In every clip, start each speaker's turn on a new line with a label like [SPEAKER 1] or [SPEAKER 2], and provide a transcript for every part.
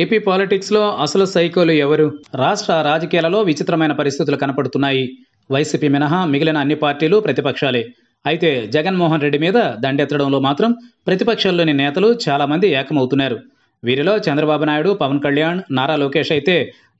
[SPEAKER 1] AP పాలిటిక్స్లో అసలు సైకోలు ఎవరు రాష్ట్ర రాజకీయాలలో విచిత్రమైన పరిస్థితులు కనపడుతున్నాయి వైసీపీ మినహా మిగిలిన అన్ని పార్టీలు ప్రతిపక్షాలే అయితే జగన్మోహన్ రెడ్డి మీద దండెత్తడంలో మాత్రం ప్రతిపక్షాల్లోని నేతలు చాలామంది ఏకమవుతున్నారు వీరిలో చంద్రబాబు నాయుడు పవన్ కళ్యాణ్ నారా లోకేష్ అయితే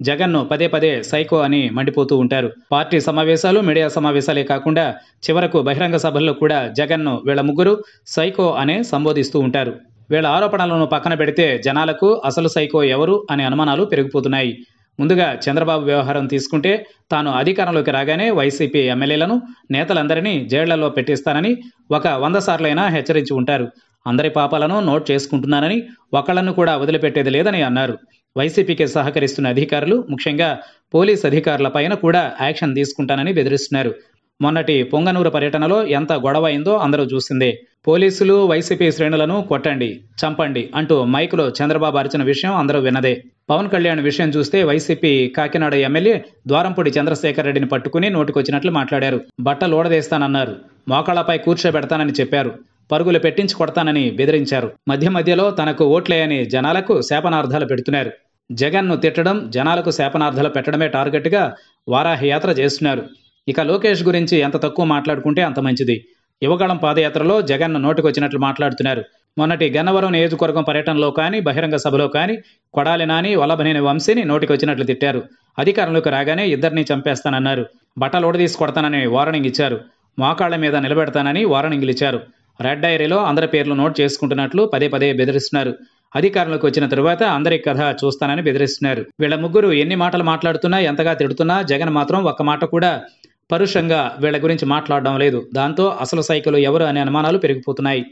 [SPEAKER 1] జగన్ను పదే పదే సైకో అని మండిపోతూ ఉంటారు పార్టీ సమావేశాలు మీడియా సమావేశాలే కాకుండా చివరకు బహిరంగ సభల్లో కూడా జగన్ను వీళ్ళ ముగ్గురు సైకో అనే సంబోధిస్తూ ఉంటారు వీళ్ళ ఆరోపణలను పక్కన పెడితే జనాలకు అసలు సైకో ఎవరు అనే అనుమానాలు పెరిగిపోతున్నాయి ముందుగా చంద్రబాబు వ్యవహారం తీసుకుంటే తాను అధికారంలోకి రాగానే వైసీపీ ఎమ్మెల్యేలను నేతలందరినీ జైళ్లలో పెట్టిస్తానని ఒక వంద సార్లైనా హెచ్చరించి ఉంటారు అందరి పాపాలను నోట్ చేసుకుంటున్నానని ఒకళ్లను కూడా వదిలిపెట్టేది లేదని అన్నారు వైసీపీకి సహకరిస్తున్న అధికారులు ముఖ్యంగా పోలీస్ అధికారులపైన కూడా యాక్షన్ తీసుకుంటానని బెదిరిస్తున్నారు మొన్నటి పొంగనూరు పర్యటనలో ఎంత గొడవ అయిందో అందరూ చూసిందే పోలీసులు వైసీపీ శ్రేణులను కొట్టండి చంపండి అంటూ మైకులో చంద్రబాబు అరిచిన విషయం అందరూ విన్నదే పవన్ కళ్యాణ్ విషయం చూస్తే వైసీపీ కాకినాడ ఎమ్మెల్యే ద్వారంపూడి చంద్రశేఖర్ రెడ్డిని పట్టుకుని నోటికొచ్చినట్లు మాట్లాడారు బట్టలు ఓడదేస్తానన్నారు మోకాళ్లపై కూర్చోబెడతానని చెప్పారు పరుగులు పెట్టించి కొడతానని బెదిరించారు మధ్య మధ్యలో తనకు ఓట్లేయని జనాలకు శాపనార్థాలు పెడుతున్నారు జగన్ను తిట్టడం జనాలకు శాపనార్థాలు పెట్టడమే టార్గెట్గా వారాహయాత్ర చేస్తున్నారు ఇక లోకేష్ గురించి ఎంత తక్కువ మాట్లాడుకుంటే అంత మంచిది యువగళం పాదయాత్రలో జగన్ నోటికొచ్చినట్లు మాట్లాడుతున్నారు మొన్నటి గన్నవరం నియోజకవర్గం పర్యటనలో కానీ బహిరంగ సభలో కానీ కొడాలి నాని వల్లభనేని వంశీని నోటికొచ్చినట్లు తిట్టారు అధికారంలోకి రాగానే ఇద్దరిని చంపేస్తానన్నారు బట్టలు ఓడదీసి కొడతానని వార్నింగ్ ఇచ్చారు మోకాళ్ల మీద నిలబెడతానని వార్నింగ్లు ఇచ్చారు రెడ్ డైరీలో అందరి పేర్లు నోట్ చేసుకుంటున్నట్లు పదే పదే బెదిరిస్తున్నారు అధికారంలోకి వచ్చిన తరువాత అందరి కథ చూస్తానని బెదిరిస్తున్నారు వీళ్ళ ముగ్గురు ఎన్ని మాటలు మాట్లాడుతున్నా ఎంతగా తిడుతున్నా జగన్ మాత్రం ఒక్క మాట కూడా పరుషంగా వీళ్ళ గురించి మాట్లాడడం లేదు దాంతో అసలు సైకిలు ఎవరు అనే అనుమానాలు పెరిగిపోతున్నాయి